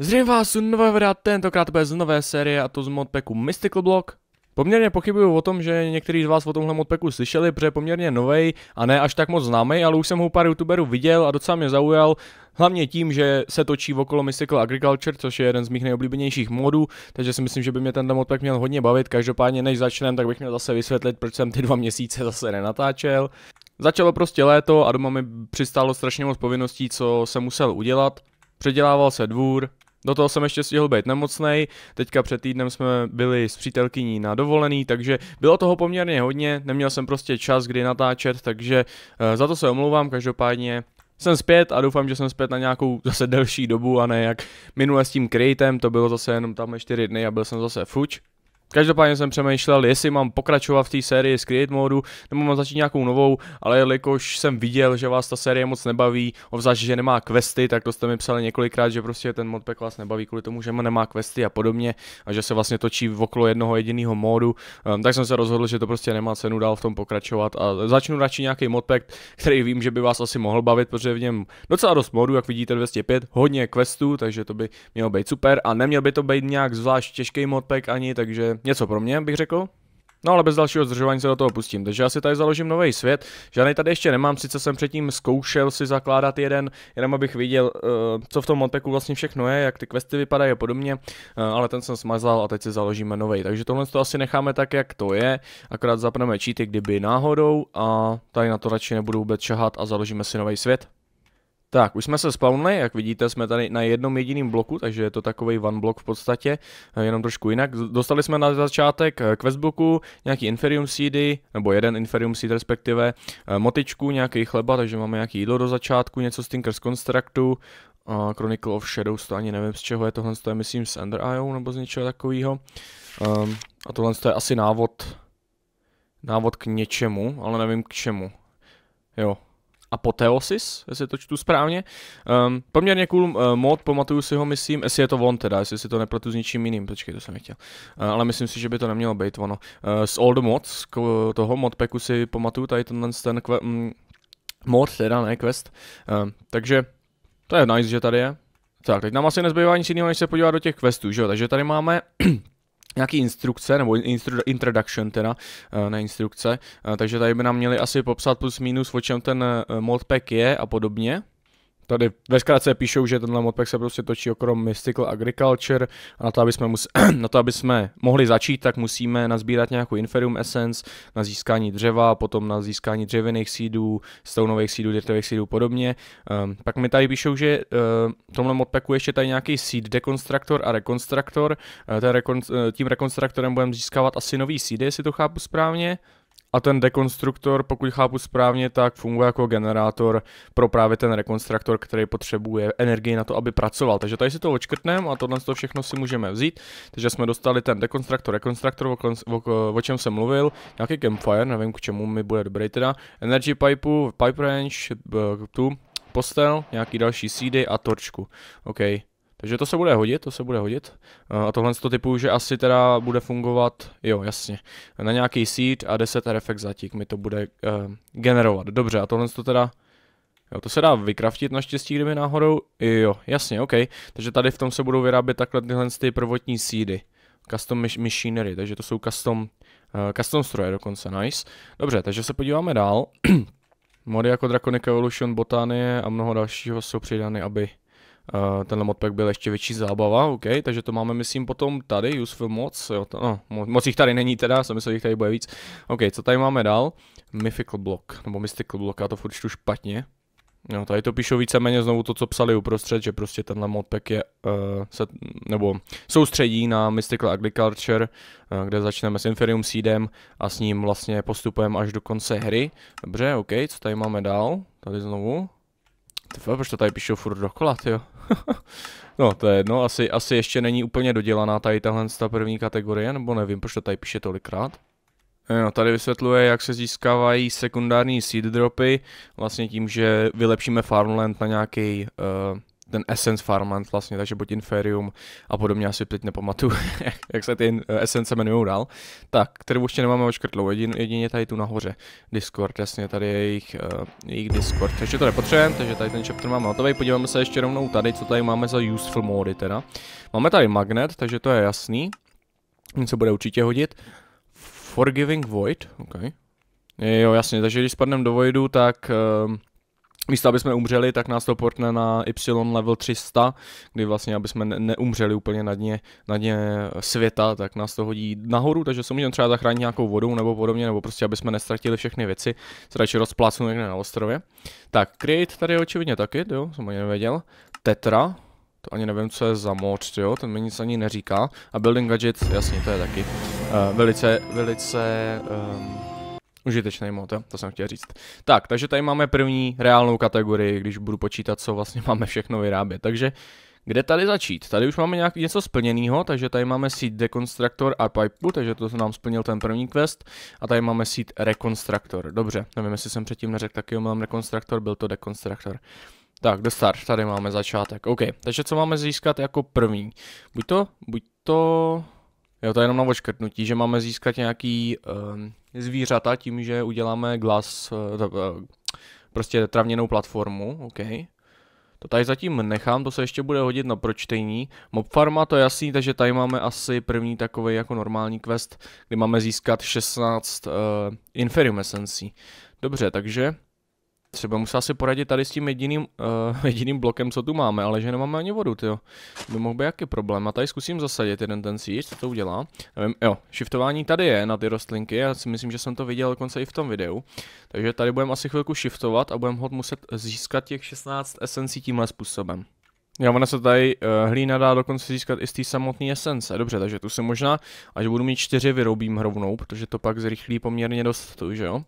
Zdravím vás u nového videa, tentokrát bez nové série a to z modpacku Mystical Block. Poměrně pochybuju o tom, že některý z vás o tomhle modpacku slyšeli, protože je poměrně novej a ne až tak moc známý, ale už jsem ho pár youtuberů viděl a docela mě zaujal, hlavně tím, že se točí okolo Mystical Agriculture, což je jeden z mých nejoblíbenějších modů, takže si myslím, že by mě ten modpack měl hodně bavit, každopádně než začneme, tak bych měl zase vysvětlit, proč jsem ty dva měsíce zase nenatáčel. Začalo prostě léto a doma mi přistálo strašně moc povinností, co jsem musel udělat. Předělával se dvůr, do toho jsem ještě stihl být nemocnej, teďka před týdnem jsme byli s přítelkyní na dovolený, takže bylo toho poměrně hodně, neměl jsem prostě čas, kdy natáčet, takže eh, za to se omlouvám, každopádně jsem zpět a doufám, že jsem zpět na nějakou zase delší dobu a ne jak minule s tím Createm, to bylo zase jenom tam 4 dny a byl jsem zase fuč, Každopádně jsem přemýšlel, jestli mám pokračovat v té sérii z Create modu, nebo mám začít nějakou novou, ale jelikož jsem viděl, že vás ta série moc nebaví, obzvlášť, že nemá questy, tak to jste mi psali několikrát, že prostě ten modpack vás nebaví kvůli tomu, že nemá questy a podobně, a že se vlastně točí okolo jednoho jediného módu, um, ehm, tak jsem se rozhodl, že to prostě nemá cenu dál v tom pokračovat a začnu radši nějaký modpack, který vím, že by vás asi mohl bavit, protože v něm docela dost modů, jak vidíte 205, hodně questů, takže to by mělo být super a neměl by to být nějak zvlášť těžký modpack ani, takže něco pro mě, bych řekl. No ale bez dalšího zdržování se do toho pustím, takže já si tady založím nový svět, žádný tady ještě nemám, sice jsem předtím zkoušel si zakládat jeden, jenom abych viděl, eh, co v tom modpacku vlastně všechno je, jak ty questy vypadají a podobně, eh, ale ten jsem smazal a teď si založíme nový, takže tohle to asi necháme tak, jak to je, akorát zapneme cheaty, kdyby náhodou a tady na to radši nebudu vůbec šahat a založíme si nový svět. Tak, už jsme se spawnli, jak vidíte, jsme tady na jednom jediném bloku, takže je to takový one block v podstatě, eh, jenom trošku jinak. Dostali jsme na začátek eh, questbooku nějaký Inferium seedy, nebo jeden Inferium seed respektive, eh, motičku, nějaký chleba, takže máme nějaký jídlo do začátku, něco z Tinkers Constructu, Chronicle of Shadows, to ani nevím z čeho je, tohle je myslím z Ender IO nebo z něčeho takového. Ehm, a tohle je asi návod, návod k něčemu, ale nevím k čemu. Jo, Apoteosis, jestli to čtu správně. Um, poměrně cool uh, mod, pamatuju si ho, myslím, jestli je to on teda, jestli si to nepletu s ničím jiným, počkej, to jsem nechtěl. Uh, ale myslím si, že by to nemělo být ono. Uh, z Old Mod, z toho modpacku si pamatuju tady tenhle ten kve, um, mod, teda ne quest. Uh, takže to je nice, že tady je. Tak, teď nám asi nezbývá nic jiného, než se podívat do těch questů, že jo? Takže tady máme nějaký instrukce, nebo instru, introduction teda, eh, ne instrukce, eh, takže tady by nám měli asi popsat plus minus, o čem ten eh, modpack je a podobně. Tady ve zkratce píšou, že tenhle modpack se prostě točí okolo Mystical Agriculture a na to, aby jsme, mus- na to, aby jsme mohli začít, tak musíme nazbírat nějakou Inferium Essence na získání dřeva, potom na získání dřevěných sídů, stonových sídů, dirtových sídů podobně. Um, pak mi tady píšou, že uh, tomhle modpacku ještě tady nějaký seed dekonstruktor a rekonstruktor. Uh, ehm, ten rekon- eh, tím rekonstruktorem budeme získávat asi nový seedy, jestli to chápu správně. A ten dekonstruktor, pokud chápu správně, tak funguje jako generátor pro právě ten rekonstruktor, který potřebuje energii na to, aby pracoval. Takže tady si to očkrtneme a tohle to všechno si můžeme vzít. Takže jsme dostali ten dekonstruktor, rekonstruktor, o, o, o čem jsem mluvil, nějaký campfire, nevím k čemu mi bude dobrý teda, energy pipe, pipe range, eh, tu, postel, nějaký další seedy a torčku. Okay. Takže to se bude hodit, to se bude hodit. A tohle toho typu, že asi teda bude fungovat, jo, jasně, na nějaký seed a 10 RFX zatík mi to bude uh, generovat. Dobře, a tohle toho teda, jo, to se dá vykraftit naštěstí, kdyby náhodou, jo, jasně, OK. Takže tady v tom se budou vyrábět takhle tyhle ty prvotní seedy. Custom machinery, takže to jsou custom, uh, custom stroje dokonce, nice. Dobře, takže se podíváme dál. Mody jako Draconic Evolution, botanie a mnoho dalšího jsou přidány, aby Eh, tenhle modpack byl ještě větší zábava, OK, takže to máme myslím potom tady, useful moc, jo, to, no, moc jich tady není teda, jsem myslel, že jich tady bude víc. OK, co tady máme dál? Mythical block, nebo mystical block, já to furt čtu špatně. No, tady to píšou víceméně znovu to, co psali uprostřed, že prostě tenhle modpack je, uh, se, nebo soustředí na Mystical Agriculture, uh, kde začneme s Inferium Seedem a s ním vlastně postupujeme až do konce hry. Dobře, OK, co tady máme dál? Tady znovu, vole, proč to tady píšou furt dokola, jo? no, to je jedno, asi, asi ještě není úplně dodělaná tady tahle ta první kategorie, nebo nevím, proč to tady píše tolikrát. Eh, no, tady vysvětluje, jak se získávají sekundární seed dropy, vlastně tím, že vylepšíme farmland na nějaký uh, eh, ten Essence farmant, vlastně, takže buď Inferium a podobně, asi teď nepamatuju, jak, se ty eh, Essence jmenují dál. Tak, kterou ještě nemáme očkrtlou, jedin, jedině tady tu nahoře, Discord, jasně, tady je jejich, uh, jejich Discord, takže to nepotřebujeme, takže tady ten chapter máme hotový, podíváme se ještě rovnou tady, co tady máme za useful mody teda. Máme tady magnet, takže to je jasný, něco bude určitě hodit. Forgiving Void, ok. Jo, jasně, takže když spadneme do Voidu, tak... Uh, místo, aby jsme umřeli, tak nás to portne na Y level 300, kdy vlastně, aby jsme neumřeli úplně na dně, na dně světa, tak nás to hodí nahoru, takže se můžeme třeba zachránit nějakou vodou nebo podobně, nebo prostě, aby jsme nestratili všechny věci, se radši rozplácnu někde na ostrově. Tak, Create tady je očividně taky, jo, jsem ani nevěděl. Tetra, to ani nevím, co je za moc, jo, ten mi nic ani neříká. A Building Gadget, jasně, to je taky. Uh, velice, velice... Um, Užitečný mod, jo? to jsem chtěl říct. Tak, takže tady máme první reálnou kategorii, když budu počítat, co vlastně máme všechno vyrábět. Takže kde tady začít? Tady už máme nějak něco splněného, takže tady máme seed deconstructor a pipe, takže to nám splnil ten první quest. A tady máme seed reconstructor, dobře, nevím, jestli jsem předtím neřekl, taky jo, mám reconstructor, byl to deconstructor. Tak, do start, tady máme začátek, OK, takže co máme získat jako první? Buď to, buď to, jo, to je jenom na očkrtnutí, že máme získat nějaký, um, zvířata tím, že uděláme glas, eh, eh, prostě travněnou platformu, OK. To tady zatím nechám, to se ještě bude hodit na pročtení. Mob farma to je jasný, takže tady máme asi první takový jako normální quest, kdy máme získat 16 uh, eh, Inferium Essencí. Dobře, takže Třeba musela si poradit tady s tím jediným, uh, jediným blokem, co tu máme, ale že nemáme ani vodu, jo. By mohl být jaký problém. A tady zkusím zasadit jeden ten síč, co to udělá. Nevím, jo, shiftování tady je na ty rostlinky, já si myslím, že jsem to viděl dokonce i v tom videu. Takže tady budeme asi chvilku shiftovat a budeme hod muset získat těch 16 esencí tímhle způsobem. Jo, ona se tady uh, hlína dá dokonce získat i z té samotné esence. Dobře, takže tu se možná, až budu mít čtyři, vyrobím rovnou, protože to pak zrychlí poměrně dost tu, že jo,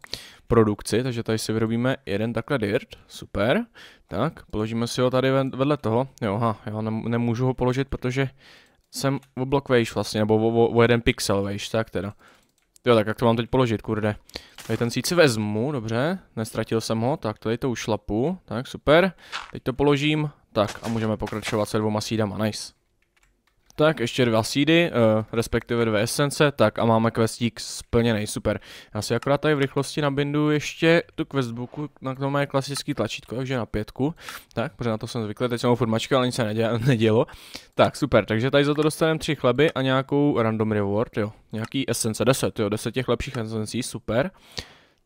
produkci. Takže tady si vyrobíme jeden takhle dirt, super. Tak, položíme si ho tady vedle toho. Jo, ha, já nemůžu ho položit, protože jsem o blok vejš vlastně, nebo o, o, o jeden pixel vejš, tak teda. Jo, tak jak to mám teď položit, kurde. Tady ten síci vezmu, dobře, nestratil jsem ho, tak tady to ušlapu, tak super. Teď to položím tak a můžeme pokračovat se dvoma sídama, nice. Tak, ještě dva sídy, uh, eh, respektive dvě esence, tak a máme questík splněný, super. Já si akorát tady v rychlosti nabindu ještě tu questbooku, na tom je klasický tlačítko, takže na pětku. Tak, protože na to jsem zvyklý, teď jsem ho furt mačkal, ale nic se nedělo, nedělo. Tak, super, takže tady za to dostaneme tři chleby a nějakou random reward, jo. Nějaký esence, 10, jo, 10 těch lepších esencí, super.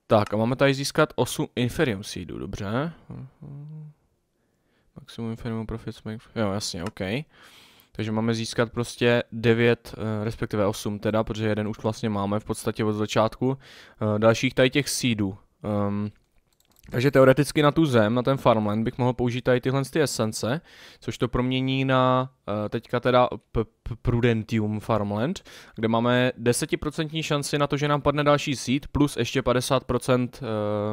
Tak a máme tady získat 8 Inferium seedů, dobře. Maximum Infinitum Profits make... Jo, jasně, OK. Takže máme získat prostě 9, eh, respektive 8 teda, protože jeden už vlastně máme v podstatě od začátku. Eh, dalších tady těch seedů. Um, takže teoreticky na tu zem, na ten farmland bych mohl použít tady tyhle ty esence, což to promění na Eh, teďka teda P- P- Prudentium Farmland, kde máme 10% šanci na to, že nám padne další seed, plus ještě 50%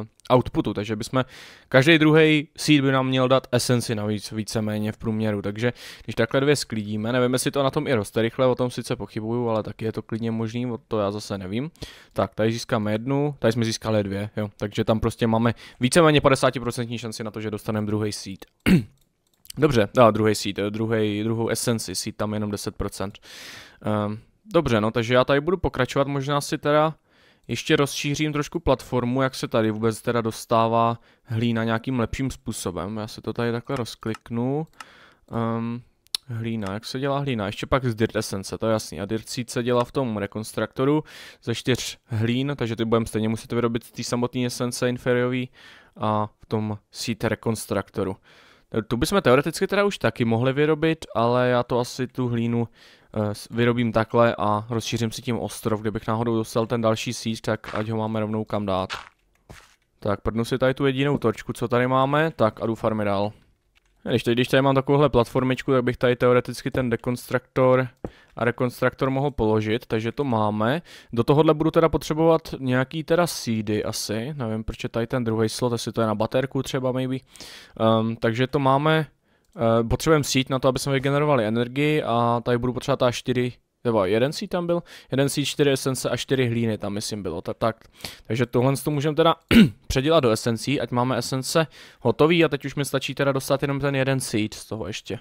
eh, outputu, takže bychom, každý druhý seed by nám měl dát esenci navíc víceméně v průměru, takže když takhle dvě sklidíme, nevím jestli to na tom i roste rychle, o tom sice pochybuju, ale taky je to klidně možný, o to já zase nevím. Tak, tady získáme jednu, tady jsme získali dvě, jo, takže tam prostě máme víceméně 50% šanci na to, že dostaneme druhý seed. Dobře, a druhý seed, eh, druhý, druhou esenci, seed tam jenom 10%. Um, ehm, dobře, no takže já tady budu pokračovat, možná si teda ještě rozšířím trošku platformu, jak se tady vůbec teda dostává hlína nějakým lepším způsobem. Já se to tady takhle rozkliknu. Um, Hlína, jak se dělá hlína? Ještě pak z Dirt Essence, to je jasný. A Dirt Seed se dělá v tom rekonstruktoru ze čtyř hlín, takže ty budeme stejně muset vyrobit ty samotné esence inferiový a v tom Seed rekonstruktoru. Tu bychom teoreticky teda už taky mohli vyrobit, ale já to asi tu hlínu eh, vyrobím takhle a rozšířím si tím ostrov. Kdybych náhodou dostal ten další síť, tak ať ho máme rovnou kam dát. Tak prdnu si tady tu jedinou točku, co tady máme, tak a jdu farmy dál. Když tady, když tady mám takovouhle platformičku, tak bych tady teoreticky ten dekonstruktor a rekonstruktor mohl položit, takže to máme. Do tohohle budu teda potřebovat nějaký teda seedy asi, nevím proč je tady ten druhý slot, jestli to je na baterku třeba maybe. Um, takže to máme, uh, potřebujeme sít na to, aby jsme vygenerovali energii a tady budu potřebovat ta 4 Jo, jeden si tam byl, jeden si čtyři esence a čtyři hlíny tam myslím bylo, tak, tak. takže tohle to můžeme teda předělat do esencí, ať máme esence hotový a teď už mi stačí teda dostat jenom ten jeden seed z toho ještě.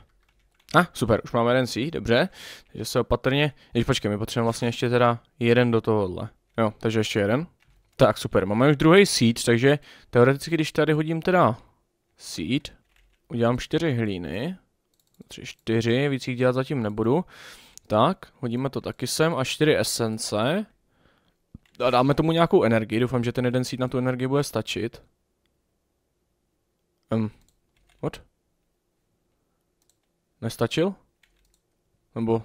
A, ah, super, už máme jeden seed, dobře, takže se opatrně, když počkej, my potřebujeme vlastně ještě teda jeden do tohohle, jo, takže ještě jeden. Tak super, máme už druhý seed, takže teoreticky, když tady hodím teda seed, udělám čtyři hlíny, tři, čtyři, víc jich dělat zatím nebudu, tak, hodíme to taky sem a čtyři esence. A dáme tomu nějakou energii, doufám, že ten jeden sít na tu energii bude stačit. Um, what? Nestačil? Nebo...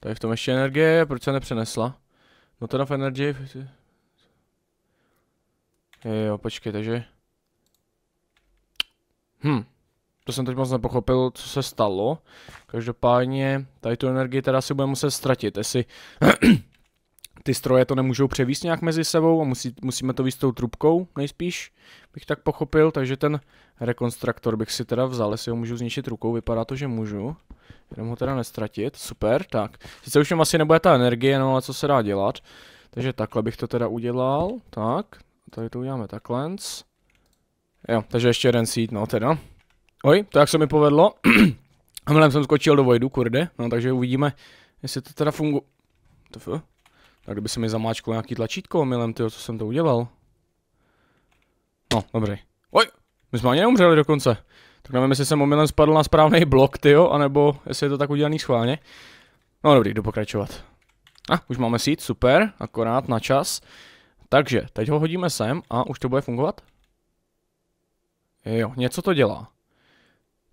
Tady v tom ještě energie, proč se nepřenesla? No teda v energii... Jo, počkej, takže... Hm. To jsem teď moc nepochopil, co se stalo. Každopádně tady tu energii teda si budeme muset ztratit, jestli ty stroje to nemůžou převíst nějak mezi sebou a musí, musíme to víc tou trubkou nejspíš, bych tak pochopil, takže ten rekonstruktor bych si teda vzal, jestli ho můžu zničit rukou, vypadá to, že můžu, jenom ho teda nestratit, super, tak, sice už jim asi nebude ta energie, no ale co se dá dělat, takže takhle bych to teda udělal, tak, tady to uděláme takhle, jo, takže ještě jeden seed, no teda, Oj, to jak se mi povedlo. Mlem jsem skočil do Vojdu, kurde. No takže uvidíme, jestli to teda funguje. Tak kdyby se mi zamáčklo nějaký tlačítko, milem, tyjo, co jsem to udělal. No, dobrý. Oj, my jsme ani neumřeli dokonce. Tak nevím, jestli jsem omylem spadl na správný blok, tyjo, anebo jestli je to tak udělaný schválně. No dobrý, jdu pokračovat. A, ah, už máme sít, super, akorát na čas. Takže, teď ho hodíme sem a už to bude fungovat? Jo, něco to dělá.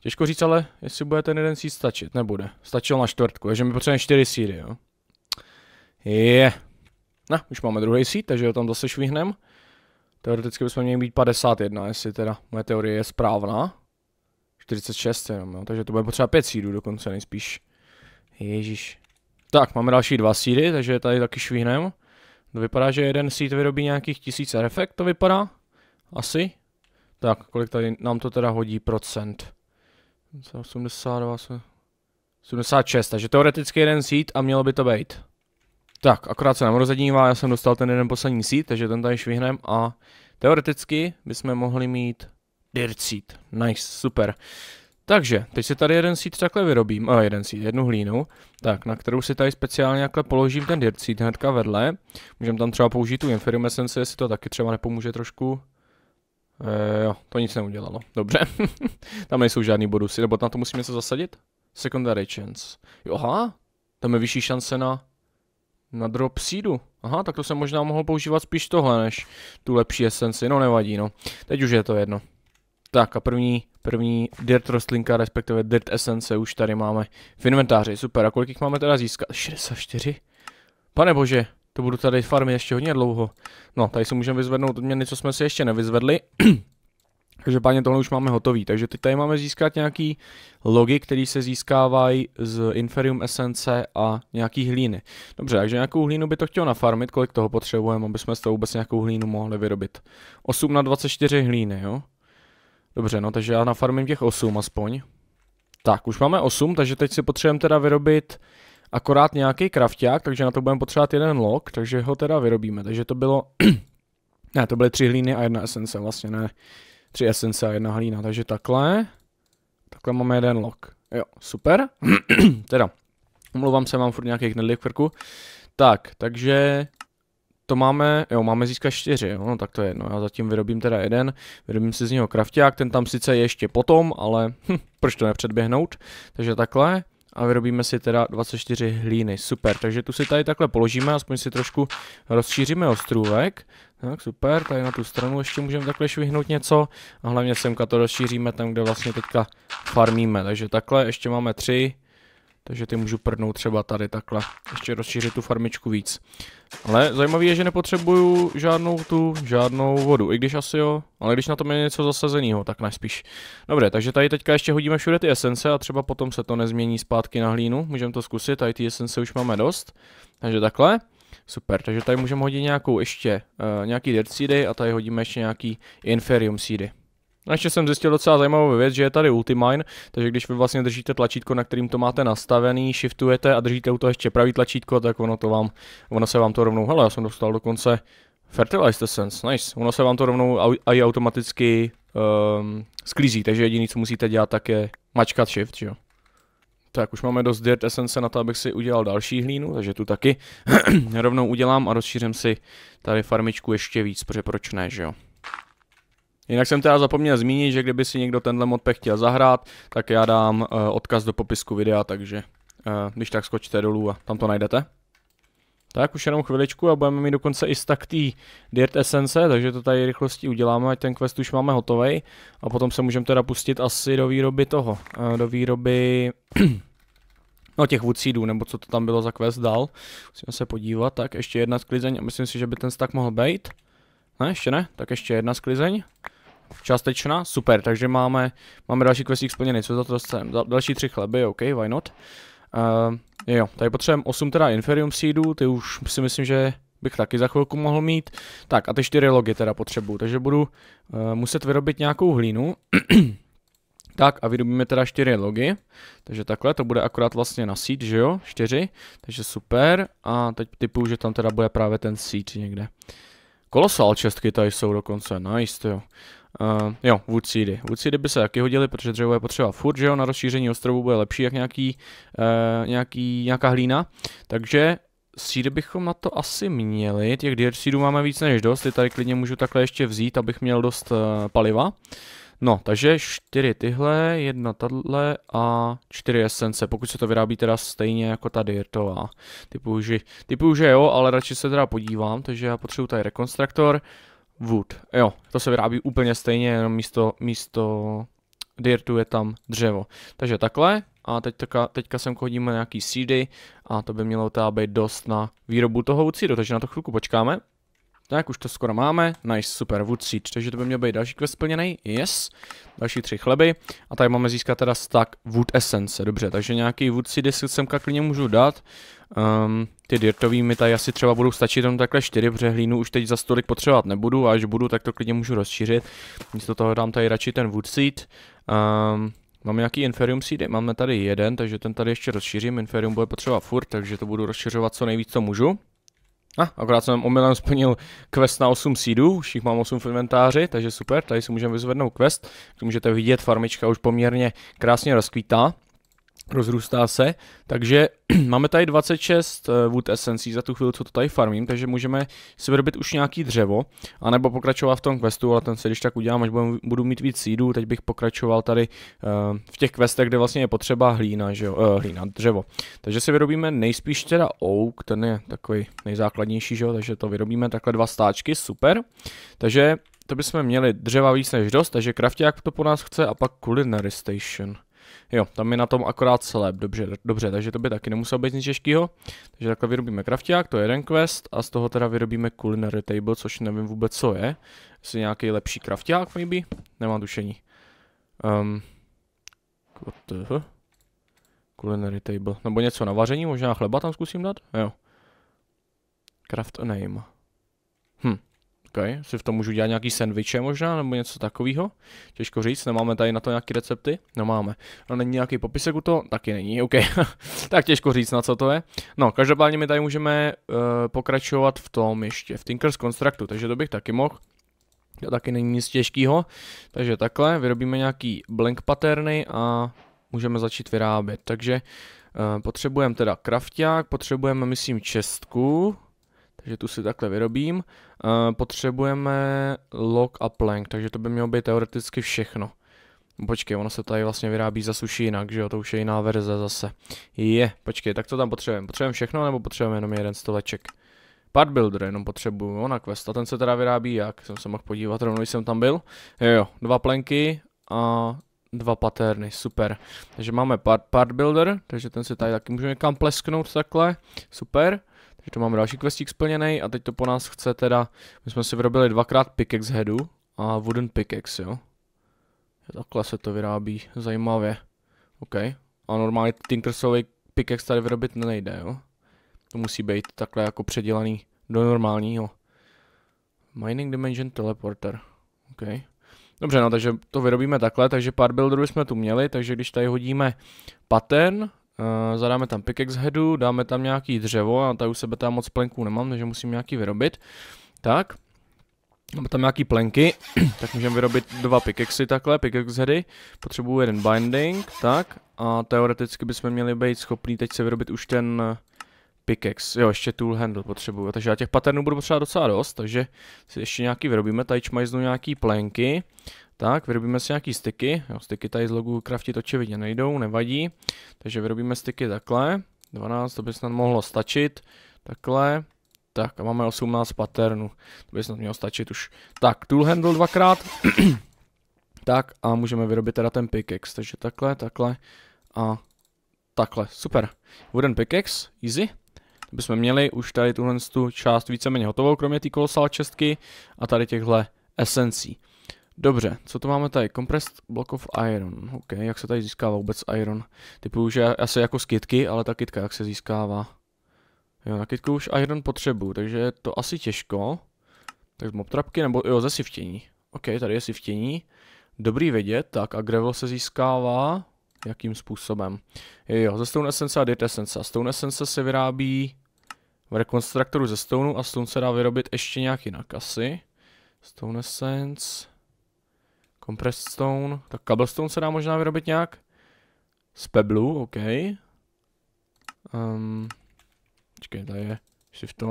Těžko říct ale, jestli bude ten jeden seed stačit. Nebude. Stačil na čtvrtku, takže mi potřebujeme čtyři seedy, jo. Je. Yeah. No, už máme druhý sít, takže ho tam zase švihnem. Teoreticky bychom měli být 51, jestli teda moje teorie je správná. 46 jenom, jo. takže to bude potřeba 5 seedů dokonce nejspíš. Ježíš. Tak, máme další dva seedy, takže tady taky švihnem. To vypadá, že jeden sít vyrobí nějakých tisíc refekt, to vypadá. Asi. Tak, kolik tady nám to teda hodí procent? 82, 76, takže teoreticky jeden seed a mělo by to být. Tak, akorát se nám rozednívá, já jsem dostal ten jeden poslední seed, takže ten tady švihnem a teoreticky bychom mohli mít dirt seed. Nice, super. Takže, teď si tady jeden sít takhle vyrobím, a eh, jeden sít, jednu hlínu, tak, na kterou si tady speciálně takhle položím ten dirt seed hnedka vedle. Můžeme tam třeba použít tu Inferium Essence, jestli to taky třeba nepomůže trošku. E, jo, to nic neudělalo. Dobře. tam nejsou žádný bonusy, nebo na to musím něco zasadit? Secondary chance. Jo, aha, tam je vyšší šance na, na drop seedu. Aha, tak to jsem možná mohl používat spíš tohle, než tu lepší esenci. No nevadí, no. Teď už je to jedno. Tak a první, první Dirt Rostlinka, respektive Dirt Essence už tady máme v inventáři. Super, a kolik jich máme teda získat? 64? Pane bože, to budu tady farmy ještě hodně dlouho. No, tady si můžeme vyzvednout odměny, co jsme si ještě nevyzvedli. páně, tohle už máme hotový, takže teď tady máme získat nějaký logy, který se získávají z Inferium Essence a nějaký hlíny. Dobře, takže nějakou hlínu by to chtělo nafarmit, kolik toho potřebujeme, aby jsme z toho vůbec nějakou hlínu mohli vyrobit. 8 na 24 hlíny, jo? Dobře, no takže já nafarmím těch 8 aspoň. Tak, už máme 8, takže teď si potřebujeme teda vyrobit akorát nějaký krafták, takže na to budeme potřebovat jeden lok, takže ho teda vyrobíme. Takže to bylo, ne, to byly tři hlíny a jedna esence, vlastně ne, tři esence a jedna hlína, takže takhle, takhle máme jeden lok. Jo, super, teda, omlouvám se, mám furt nějaký knedlík v krku. Tak, takže to máme, jo, máme získat čtyři, jo, no tak to je jedno, já zatím vyrobím teda jeden, vyrobím si z něho krafták, ten tam sice je ještě potom, ale hm, proč to nepředběhnout, takže takhle, a vyrobíme si teda 24 hlíny, super, takže tu si tady takhle položíme, aspoň si trošku rozšíříme ostrůvek, tak super, tady na tu stranu ještě můžeme takhle švihnout něco a hlavně semka to rozšíříme tam, kde vlastně teďka farmíme, takže takhle ještě máme tři, takže ty můžu prdnout třeba tady takhle, ještě rozšířit tu farmičku víc. Ale zajímavé je, že nepotřebuju žádnou tu, žádnou vodu, i když asi jo, ale když na tom je něco zasazeného, tak nejspíš. Dobře, takže tady teďka ještě hodíme všude ty esence a třeba potom se to nezmění zpátky na hlínu, můžeme to zkusit, tady ty esence už máme dost, takže takhle. Super, takže tady můžeme hodit nějakou ještě, uh, nějaký dirt seedy a tady hodíme ještě nějaký inferium seedy. A ještě jsem zjistil docela zajímavou věc, že je tady Ultimine, takže když vy vlastně držíte tlačítko, na kterým to máte nastavený, shiftujete a držíte u toho ještě pravý tlačítko, tak ono to vám, ono se vám to rovnou, hele, já jsem dostal dokonce Fertilized Essence, nice. Ono se vám to rovnou i automaticky um, sklízí, takže jediný, co musíte dělat, tak je mačkat shift, že jo. Tak už máme dost Dirt Essence na to, abych si udělal další hlínu, takže tu taky rovnou udělám a rozšířím si tady farmičku ještě víc, protože proč ne, že jo. Jinak jsem teda zapomněl zmínit, že kdyby si někdo tenhle modpech chtěl zahrát, tak já dám uh, odkaz do popisku videa, takže uh, když tak skočte dolů a tam to najdete. Tak už jenom chviličku a budeme mít dokonce i stack té Dirt Essence, takže to tady rychlostí uděláme, ať ten quest už máme hotový a potom se můžeme teda pustit asi do výroby toho, uh, do výroby no těch woodseedů, nebo co to tam bylo za quest dál. Musíme se podívat, tak ještě jedna sklizeň a myslím si, že by ten stack mohl být. Ne, ještě ne, tak ještě jedna sklizeň. Částečná, super, takže máme, máme další questík splněný, co za to dostaneme? Další tři chleby, ok, why not. Uh, jo, tady potřebujeme 8 teda Inferium Seedů, ty už si myslím, že bych taky za chvilku mohl mít. Tak a ty čtyři logy teda potřebuju, takže budu uh, muset vyrobit nějakou hlínu. tak a vyrobíme teda čtyři logy, takže takhle, to bude akorát vlastně na seed, že jo, čtyři, takže super. A teď typu, že tam teda bude právě ten seed někde. Kolosal čestky tady jsou dokonce, nice, jo. Uh, jo, wood seedy. Wood seedy by se taky hodily, protože dřevo je potřeba furt, že jo, na rozšíření ostrovů bude lepší jak nějaký, uh, nějaký, nějaká hlína. Takže seedy bychom na to asi měli, těch deer seedů máme víc než dost, ty tady klidně můžu takhle ještě vzít, abych měl dost uh, paliva. No, takže čtyři tyhle, jedna tahle a čtyři esence, pokud se to vyrábí teda stejně jako ta Dirtová. Typu, typu, že jo, ale radši se teda podívám, takže já potřebuji tady rekonstruktor wood. Jo, to se vyrábí úplně stejně, jenom místo, místo dirtu je tam dřevo. Takže takhle, a teď teďka, teďka sem chodíme nějaký seedy a to by mělo teda být dost na výrobu toho ucidu, takže na to chvilku počkáme. Tak, už to skoro máme. Nice, super, wood seed, takže to by měl být další quest splněný. Yes, další tři chleby. A tady máme získat teda stack wood essence, dobře, takže nějaký wood seed jestli semka klidně můžu dát. Um, ty dirtový mi tady asi třeba budou stačit jenom takhle čtyři protože hlínu už teď za stolik potřebovat nebudu a až budu, tak to klidně můžu rozšířit. Místo toho dám tady radši ten wood seed. Um, Mám nějaký Inferium seedy, máme tady jeden, takže ten tady ještě rozšířím. Inferium bude potřeba furt, takže to budu rozšiřovat co nejvíc, co můžu. A, ah, akorát jsem omylem splnil quest na 8 seedů, už jich mám 8 v inventáři, takže super, tady si můžeme vyzvednout quest. Jak můžete vidět, farmička už poměrně krásně rozkvítá rozrůstá se, takže máme tady 26 eh, wood essencí za tu chvíli, co to tady farmím, takže můžeme si vyrobit už nějaký dřevo, anebo pokračovat v tom questu, ale ten se když tak udělám, až budu, budu mít víc seedů, teď bych pokračoval tady uh, v těch questech, kde vlastně je potřeba hlína, že jo, uh, hlína, dřevo. Takže si vyrobíme nejspíš teda oak, ten je takový nejzákladnější, že jo, takže to vyrobíme takhle dva stáčky, super. Takže to bychom měli dřeva víc než dost, takže krafťák to po nás chce a pak culinary station. Jo, tam je na tom akorát slab, dobře, dobře, takže to by taky nemuselo být nic těžkého. Takže takhle vyrobíme krafták, to je jeden quest a z toho teda vyrobíme culinary table, což nevím vůbec co je. Jestli nějaký lepší krafták, maybe? Nemám tušení. Um, what the Culinary table, nebo něco na vaření, možná chleba tam zkusím dát? Jo. Craft a name. Hm, OK, Si v tom můžu dělat nějaký sendviče možná, nebo něco takového. Těžko říct, nemáme tady na to nějaké recepty? No máme. No není nějaký popisek u toho? Taky není, OK. tak těžko říct, na co to je. No, každopádně my tady můžeme uh, pokračovat v tom ještě, v Tinkers Constructu, takže to bych taky mohl. To taky není nic těžkého. Takže takhle, vyrobíme nějaký blank patterny a můžeme začít vyrábět. Takže uh, potřebujeme teda krafták, potřebujeme myslím čestku, takže tu si takhle vyrobím. Eh, potřebujeme log a plank, takže to by mělo být teoreticky všechno. Počkej, ono se tady vlastně vyrábí za suši jinak, že jo, to už je jiná verze zase. Je, počkej, tak to tam potřebujeme? Potřebujeme všechno nebo potřebujeme jenom jeden stoleček? Part Builder jenom potřebuju, ona quest, a ten se teda vyrábí jak, jsem se mohl podívat, rovnou jsem tam byl. Jo, dva plenky a dva paterny, super. Takže máme part, part Builder, takže ten se tady taky můžeme kam plesknout takhle, super. Takže tu máme další questík splněný a teď to po nás chce teda, my jsme si vyrobili dvakrát pickaxe headu a wooden pickaxe, jo. Takhle se to vyrábí, zajímavě. OK. A normálně Tinkersový pickaxe tady vyrobit nejde, jo. To musí být takhle jako předělaný do normálního. Mining Dimension Teleporter. OK. Dobře, no takže to vyrobíme takhle, takže pár builderů jsme tu měli, takže když tady hodíme pattern, Uh, zadáme tam pickaxe headu, dáme tam nějaký dřevo a tady u sebe tam moc plenků nemám, takže musím nějaký vyrobit. Tak, Máme tam nějaký plenky, tak můžeme vyrobit dva pickaxy takhle, pickaxe heady. Potřebuju jeden binding, tak. A teoreticky bychom měli být schopni teď se vyrobit už ten eh, pickaxe. Jo, ještě tool handle potřebuju. Takže já těch patternů budu potřebovat docela dost, takže si ještě nějaký vyrobíme. Tady čmajznu nějaký plenky. Tak, vyrobíme si nějaký styky. Jo, styky tady z logu Craftit očividně nejdou, nevadí. Takže vyrobíme styky takhle. 12, to by snad mohlo stačit. Takhle. Tak a máme 18 patternů. To by snad mělo stačit už. Tak, tool handle dvakrát. tak a můžeme vyrobit teda ten pickaxe. Takže takhle, takhle a takhle. Super. Wooden pickaxe, easy bychom měli už tady tuhle část víceméně hotovou, kromě té kolosal čestky a tady těchhle esencí. Dobře, co to máme tady? Compressed block of iron. OK, jak se tady získává vůbec iron? Typuju, že asi jako z kytky, ale ta kytka jak se získává? Jo, na kytku už iron potřebuju, takže je to asi těžko. Tak z mobtrapky nebo jo, ze siftění. OK, tady je siftění. Dobrý vědět, tak a gravel se získává jakým způsobem. Jo, ze Stone Essence a Dirt Essence. Stone Essence se vyrábí v rekonstruktoru ze stone a Stone se dá vyrobit ještě nějak jinak asi. Stone Essence... Compressed stone. Tak cobblestone se dá možná vyrobit nějak. Z peblu, OK. Um, čekaj, to je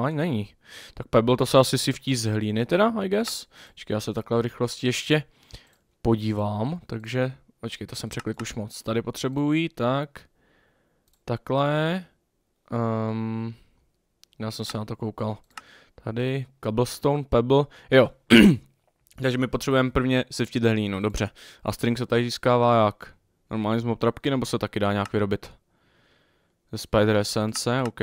ani není. Tak pebble to se asi vtí z hlíny teda, I guess. Čekaj, já se takhle v rychlosti ještě podívám, takže... Počkej, to jsem překlik už moc. Tady potřebuji, tak... Takhle... Um, já jsem se na to koukal. Tady, cobblestone, pebble, jo. Takže my potřebujeme prvně siftit hlínu, dobře. A string se tady získává jak? Normálně z trapky nebo se taky dá nějak vyrobit? Ze Spider Essence, OK.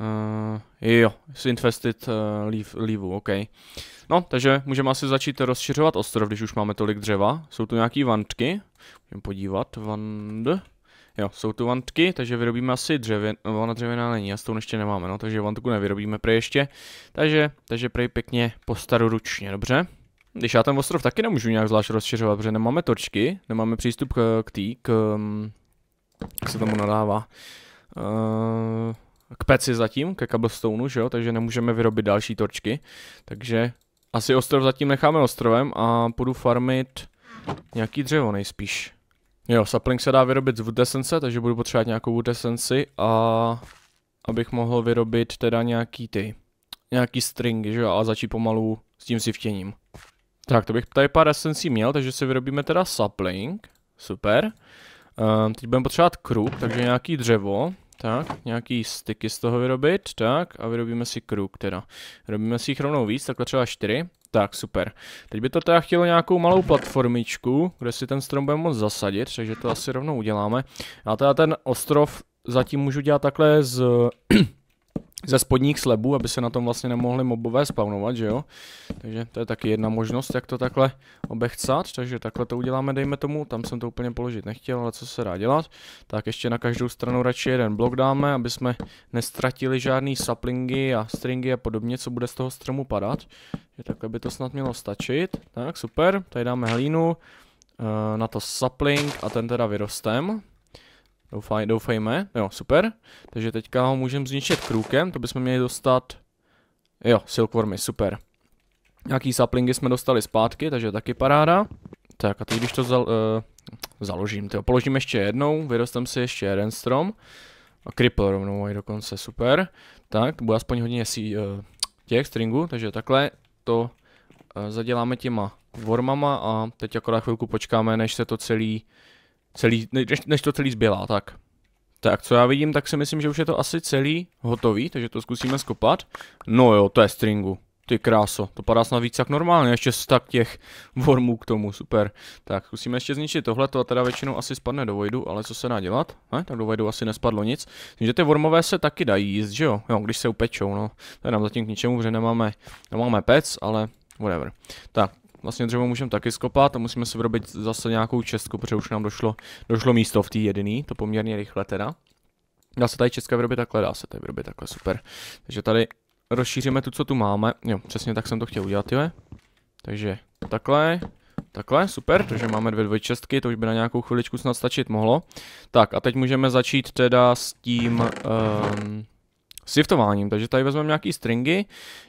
Uh, jo, Infested uh, leaf, leafu, OK. No, takže můžeme asi začít rozšiřovat ostrov, když už máme tolik dřeva. Jsou tu nějaký vantky. Můžeme podívat, vand... Jo, jsou tu vantky, takže vyrobíme asi dřevě, no, ona dřevěná není, a s tou ještě nemáme, no, takže vantku nevyrobíme pro ještě. Takže, takže prej pěkně ručně, dobře? Když já ten ostrov taky nemůžu nějak zvlášť rozšiřovat, protože nemáme točky, nemáme přístup k, k tý, k, mm, k, se tomu nadává, eh, k peci zatím, ke cobblestoneu, že jo, takže nemůžeme vyrobit další točky, takže asi ostrov zatím necháme ostrovem a půjdu farmit nějaký dřevo nejspíš. Jo, sapling se dá vyrobit z wood essence, takže budu potřebovat nějakou wood essence a abych mohl vyrobit teda nějaký ty, nějaký string, že jo, a začít pomalu s tím siftěním. Tak, to bych tady pár esencí měl, takže si vyrobíme teda sapling, super. Um, teď budeme potřebovat kruk, takže nějaký dřevo, tak, nějaký styky z toho vyrobit, tak, a vyrobíme si kruk teda. Vyrobíme si jich rovnou víc, takhle třeba čtyři. Tak, super. Teď by to teda chtělo nějakou malou platformičku, kde si ten strom budeme moct zasadit, takže to asi rovnou uděláme. A teda ten ostrov zatím můžu dělat takhle z ze spodních slebů, aby se na tom vlastně nemohli mobové spawnovat, že jo? Takže to je taky jedna možnost, jak to takhle obechcat, takže takhle to uděláme, dejme tomu, tam jsem to úplně položit nechtěl, ale co se dá dělat. Tak ještě na každou stranu radši jeden blok dáme, aby jsme nestratili žádný saplingy a stringy a podobně, co bude z toho stromu padat. Je takhle by to snad mělo stačit. Tak, super, tady dáme hlínu, eh, na to sapling a ten teda vyrostem. Doufaj, doufejme. Jo, super. Takže teďka ho můžeme zničit krůkem, to bychom měli dostat... Jo, silkwormy, super. Nějaký saplingy jsme dostali zpátky, takže taky paráda. Tak a teď když to za, uh, založím, to položím ještě jednou, vyrostem si ještě jeden strom. A cripple rovnou mají dokonce, super. Tak, bude aspoň hodně si, uh, těch stringů, takže takhle to uh, zaděláme těma Vormama a teď akorát chvilku počkáme, než se to celý celý, než, než to celý zbělá, tak. Tak, co já vidím, tak si myslím, že už je to asi celý hotový, takže to zkusíme skopat. No jo, to je stringu. Ty kráso, to padá snad víc jak normálně, ještě tak těch wormů k tomu, super. Tak, zkusíme ještě zničit tohle, to teda většinou asi spadne do vojdu, ale co se dá dělat? Ne, tak do vojdu asi nespadlo nic. Myslím, že ty wormové se taky dají jíst, že jo? Jo, když se upečou, no. To je nám zatím k ničemu, že nemáme, nemáme pec, ale whatever. Tak, Vlastně dřevo můžeme taky skopat a musíme si vyrobit zase nějakou čestku, protože už nám došlo, došlo místo v té jediný, to poměrně rychle teda. Dá se tady česka vyrobit takhle, dá se tady vyrobit takhle, super. Takže tady rozšíříme tu, co tu máme. Jo, přesně tak jsem to chtěl udělat, jo. Takže takhle, takhle, super, takže máme dvě dvojčestky, to už by na nějakou chviličku snad stačit mohlo. Tak a teď můžeme začít teda s tím... Um, siftováním. takže tady vezmeme nějaký stringy,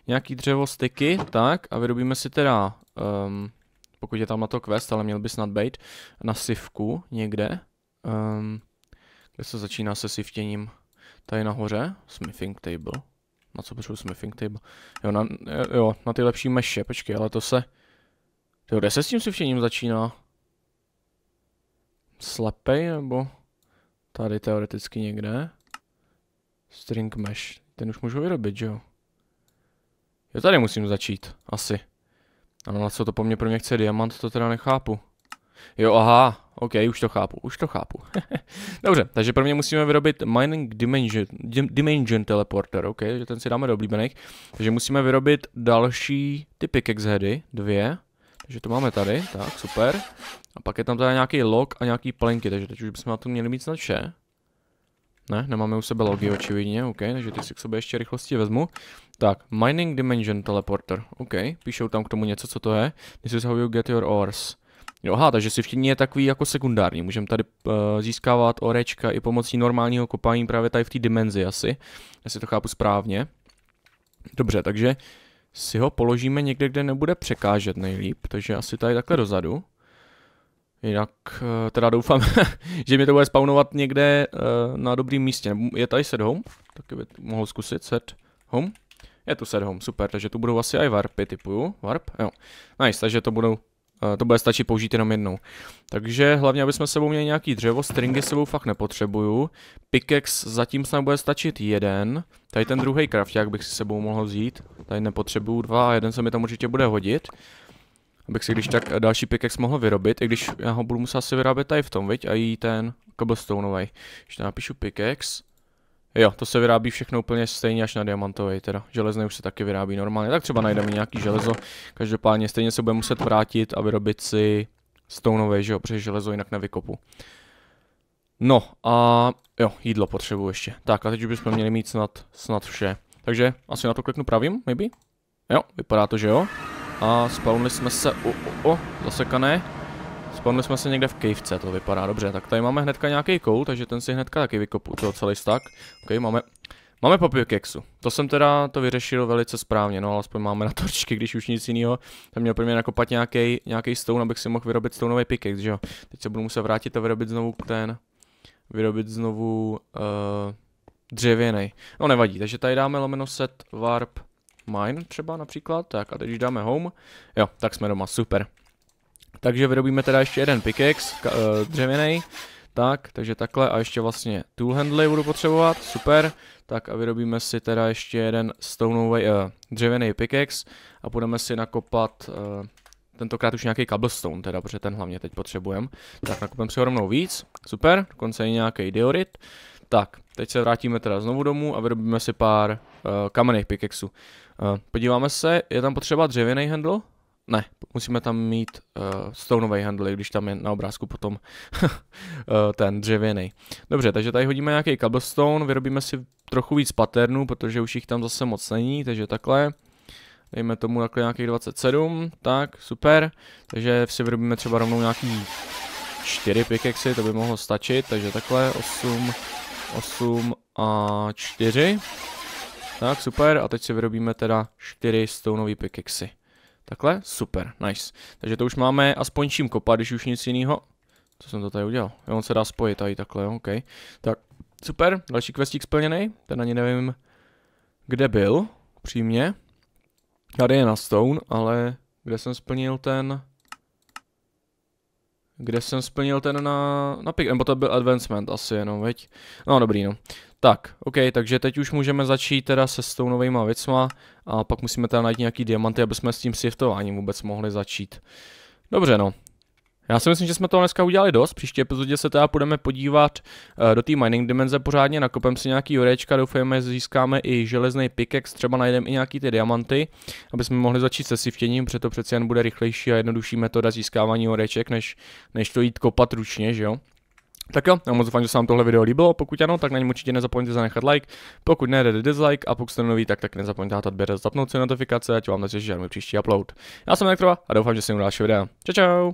nějaký dřevo, styky, tak a vyrobíme si teda, um, pokud je tam na to quest, ale měl by snad být, na sivku někde, um, kde se začíná se siftěním, tady nahoře, smithing table, na co potřebuji smithing table, jo na, jo, na ty lepší meše, počkej, ale to se, jo, kde se s tím siftěním začíná? Slepej nebo tady teoreticky někde? String mesh. Ten už můžu vyrobit, že jo? Jo, tady musím začít. Asi. Ano, na co to po mně pro mě chce diamant, to teda nechápu. Jo, aha, ok, už to chápu, už to chápu. Dobře, takže mě musíme vyrobit Mining Dimension, Dimension Teleporter, ok, že ten si dáme do oblíbených. Takže musíme vyrobit další ty pickaxe dvě. Takže to máme tady, tak, super. A pak je tam teda nějaký log a nějaký plenky, takže teď už bychom na to měli mít snad vše. Ne, nemáme u sebe logi očividně, OK, takže ty si k sobě ještě rychlosti vezmu. Tak, Mining Dimension Teleporter, OK, píšou tam k tomu něco, co to je. This is how you get your ores. Jo, aha, takže si všichni je takový jako sekundární. Můžeme tady uh, získávat orečka i pomocí normálního kopání právě tady v té dimenzi asi. Jestli to chápu správně. Dobře, takže si ho položíme někde, kde nebude překážet nejlíp. Takže asi tady takhle dozadu. Jinak eh, teda doufám, že mi to bude spawnovat někde eh, na dobrém místě. Je tady set home? tak by mohl zkusit set home. Je tu set home, super, takže tu budou asi i warpy, typu. Warp? Jo. Nice, takže to budou eh, to bude stačit použít jenom jednou. Takže hlavně, aby jsme sebou měli nějaký dřevo, stringy sebou fakt nepotřebuju. Pickaxe zatím snad bude stačit jeden. Tady ten druhý jak bych si sebou mohl vzít. Tady nepotřebuju dva a jeden se mi tam určitě bude hodit. Abych si když tak další pickaxe mohl vyrobit, i když já ho budu muset asi vyrábět tady v tom, viď? A jí ten cobblestoneový. Když tam napíšu pickaxe. Jo, to se vyrábí všechno úplně stejně až na diamantový teda. Železné už se taky vyrábí normálně, tak třeba najdeme nějaký železo. Každopádně stejně se budeme muset vrátit a vyrobit si stoneový, že jo, protože železo jinak nevykopu. No a jo, jídlo potřebuji ještě. Tak a teď už bychom měli mít snad, snad vše. Takže asi na to kliknu pravým, maybe? Jo, vypadá to, že jo. A spawnili jsme se u... O, o, zasekané. Spawnili jsme se někde v kejvce, to vypadá dobře. Tak tady máme hnedka nějaký koul, takže ten si hnedka taky vykopu to celý stack. Ok, máme... Máme papír keksu. To jsem teda to vyřešil velice správně, no alespoň máme na torčky, když už nic jiného. Tam měl prvně nakopat nějaký nějaký stone, abych si mohl vyrobit stoneový pickaxe, že jo. Teď se budu muset vrátit a vyrobit znovu ten... Vyrobit znovu... Uh, eh, dřevěný. No nevadí, takže tady dáme lomeno set warp mine třeba například, tak a teď když dáme home, jo, tak jsme doma, super. Takže vyrobíme teda ještě jeden pickaxe, uh, eh, dřevěný, tak, takže takhle a ještě vlastně tool handle budu potřebovat, super. Tak a vyrobíme si teda ještě jeden stoneový, uh, eh, dřevěný pickaxe a budeme si nakopat uh, tentokrát už nějaký cobblestone teda, protože ten hlavně teď potřebujeme. Tak nakopem si ho rovnou víc, super, dokonce i nějaký diorit. Tak, teď se vrátíme teda znovu domů a vyrobíme si pár uh, kamenných pikexů. Uh, podíváme se, je tam potřeba dřevěný handle? Ne, musíme tam mít uh, eh, stoneový handle, když tam je na obrázku potom ten dřevěný. Dobře, takže tady hodíme nějaký cobblestone, vyrobíme si trochu víc patternů, protože už jich tam zase moc není, takže takhle. Dejme tomu takhle nějakých 27, tak, super. Takže si vyrobíme třeba rovnou nějaký 4 pikexy, to by mohlo stačit, takže takhle 8, 8 a 4. Tak, super. A teď si vyrobíme teda 4 stoneový pickaxy. Takhle, super, nice. Takže to už máme aspoň čím kopat, když už nic jiného. Co jsem to tady udělal? Jo, on se dá spojit tady takhle, jo, OK. Tak, super, další questík splněný. Ten ani nevím, kde byl, přímě. Tady je na stone, ale kde jsem splnil ten... Kde jsem splnil ten na, na pick, nebo to byl advancement asi jenom, veď? No dobrý, no. Tak, ok, takže teď už můžeme začít teda se s tou novejma věcma a pak musíme teda najít nějaký diamanty, aby jsme s tím siftováním vůbec mohli začít. Dobře, no, já si myslím, že jsme toho dneska udělali dost. Příští epizodě se teda půjdeme podívat eh, do té mining dimenze pořádně, nakopem si nějaký jurečka, doufejme, získáme i železný pickaxe, třeba najdeme i nějaký ty diamanty, aby jsme mohli začít se siftěním, protože to přeci jen bude rychlejší a jednodušší metoda získávání jureček, než, než to jít kopat ručně, že jo? Tak jo, já moc doufám, že se vám tohle video líbilo, pokud ano, tak na něm určitě nezapomeňte zanechat like, pokud ne, dejte dislike a pokud jste nový, tak taky nezapomeňte dát odběr, zapnout si notifikace, ať vám neřeší žádný příští upload. Já jsem Elektrova a doufám, že se u dalšího videa. Čau čau!